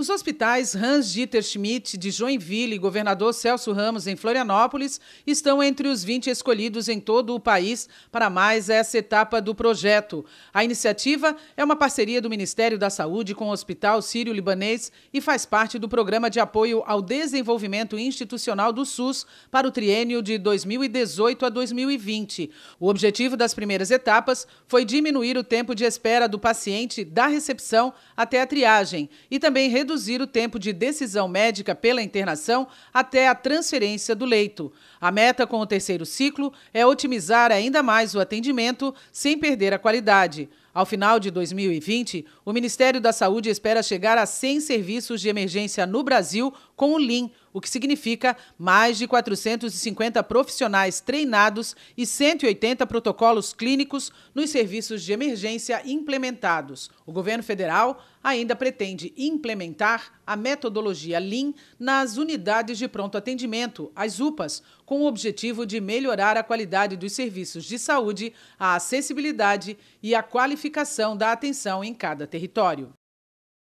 Os hospitais Hans-Dieter Schmidt de Joinville e governador Celso Ramos em Florianópolis estão entre os 20 escolhidos em todo o país para mais essa etapa do projeto. A iniciativa é uma parceria do Ministério da Saúde com o Hospital Sírio-Libanês e faz parte do Programa de Apoio ao Desenvolvimento Institucional do SUS para o triênio de 2018 a 2020. O objetivo das primeiras etapas foi diminuir o tempo de espera do paciente da recepção até a triagem e também reduzir reduzir o tempo de decisão médica pela internação até a transferência do leito. A meta com o terceiro ciclo é otimizar ainda mais o atendimento sem perder a qualidade. Ao final de 2020, o Ministério da Saúde espera chegar a 100 serviços de emergência no Brasil com o LIM, o que significa mais de 450 profissionais treinados e 180 protocolos clínicos nos serviços de emergência implementados. O governo federal ainda pretende implementar a metodologia Lean nas unidades de pronto atendimento, as UPAs, com o objetivo de melhorar a qualidade dos serviços de saúde, a acessibilidade e a qualificação da atenção em cada território.